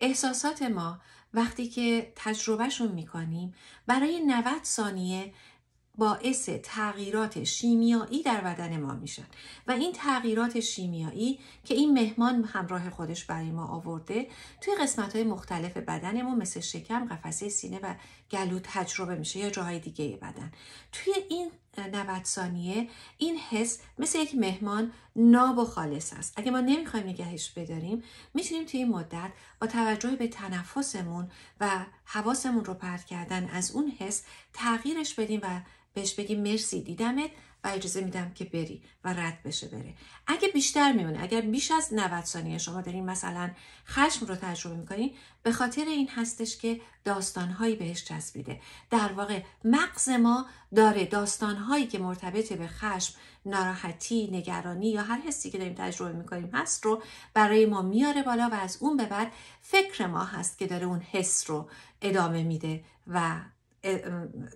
احساسات ما وقتی که تجربهشون میکنیم برای 90 ثانیه باعث تغییرات شیمیایی در بدن ما میشن و این تغییرات شیمیایی که این مهمان همراه خودش برای ما آورده توی قسمت های مختلف بدن ما مثل شکم، قفسه سینه و گلو تجربه میشه یا جاهای دیگه بدن توی این 90 ثانیه این حس مثل یک مهمان ناب و خالص است اگه ما نمیخوایم نگهش بداریم میتونیم توی این مدت با توجه به تنفسمون و حواسمون رو پرت کردن از اون حس تغییرش بدیم و بهش بگی مرسی دیدمت و اجازه میدم که بری و رد بشه بره اگه بیشتر میمونه اگر بیش از 90 ثانیه شما دارین مثلا خشم رو تجربه میکنین به خاطر این هستش که داستانهایی بهش چسبیده در واقع مغز ما داره داستانهایی که مرتبط به خشم ناراحتی نگرانی یا هر حسی که داریم تجربه میکنیم هست رو برای ما میاره بالا و از اون به بعد فکر ما هست که داره اون حس رو ادامه میده و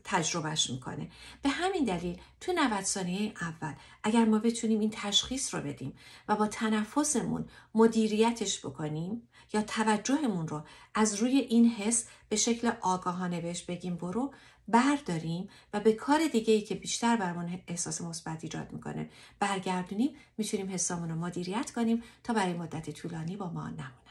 تجربهش میکنه به همین دلیل تو 90 ثانیه اول اگر ما بتونیم این تشخیص رو بدیم و با تنفسمون مدیریتش بکنیم یا توجهمون رو از روی این حس به شکل آگاهانه بهش بگیم برو برداریم و به کار دیگه ای که بیشتر برمون احساس مثبت ایجاد میکنه برگردونیم میتونیم حسامون رو مدیریت کنیم تا برای مدت طولانی با ما نمونیم